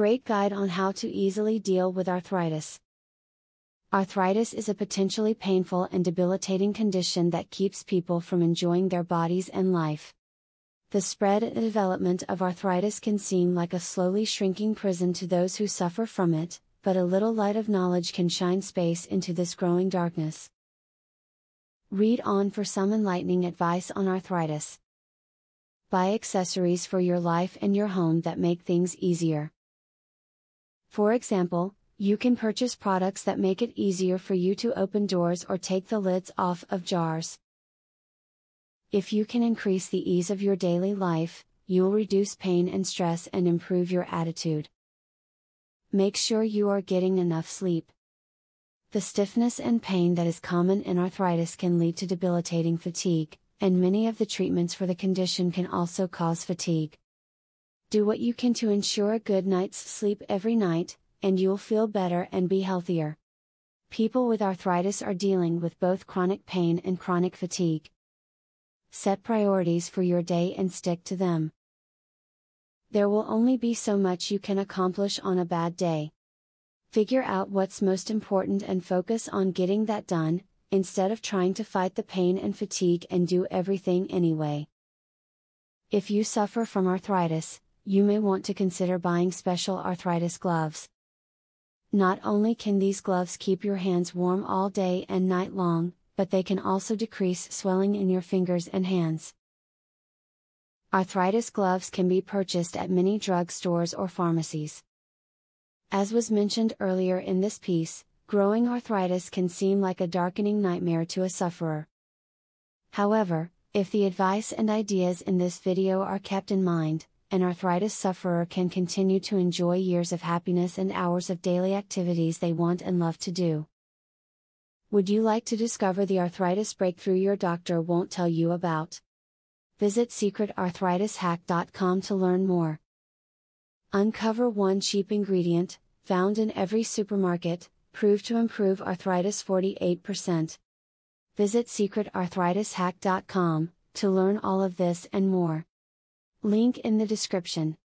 great guide on how to easily deal with arthritis. Arthritis is a potentially painful and debilitating condition that keeps people from enjoying their bodies and life. The spread and development of arthritis can seem like a slowly shrinking prison to those who suffer from it, but a little light of knowledge can shine space into this growing darkness. Read on for some enlightening advice on arthritis. Buy accessories for your life and your home that make things easier. For example, you can purchase products that make it easier for you to open doors or take the lids off of jars. If you can increase the ease of your daily life, you'll reduce pain and stress and improve your attitude. Make sure you are getting enough sleep. The stiffness and pain that is common in arthritis can lead to debilitating fatigue, and many of the treatments for the condition can also cause fatigue do what you can to ensure a good night's sleep every night, and you'll feel better and be healthier. People with arthritis are dealing with both chronic pain and chronic fatigue. Set priorities for your day and stick to them. There will only be so much you can accomplish on a bad day. Figure out what's most important and focus on getting that done, instead of trying to fight the pain and fatigue and do everything anyway. If you suffer from arthritis, you may want to consider buying special arthritis gloves. Not only can these gloves keep your hands warm all day and night long, but they can also decrease swelling in your fingers and hands. Arthritis gloves can be purchased at many drugstores or pharmacies. As was mentioned earlier in this piece, growing arthritis can seem like a darkening nightmare to a sufferer. However, if the advice and ideas in this video are kept in mind, an arthritis sufferer can continue to enjoy years of happiness and hours of daily activities they want and love to do. Would you like to discover the arthritis breakthrough your doctor won't tell you about? Visit secretarthritishack.com to learn more. Uncover one cheap ingredient, found in every supermarket, proved to improve arthritis 48%. Visit secretarthritishack.com to learn all of this and more link in the description.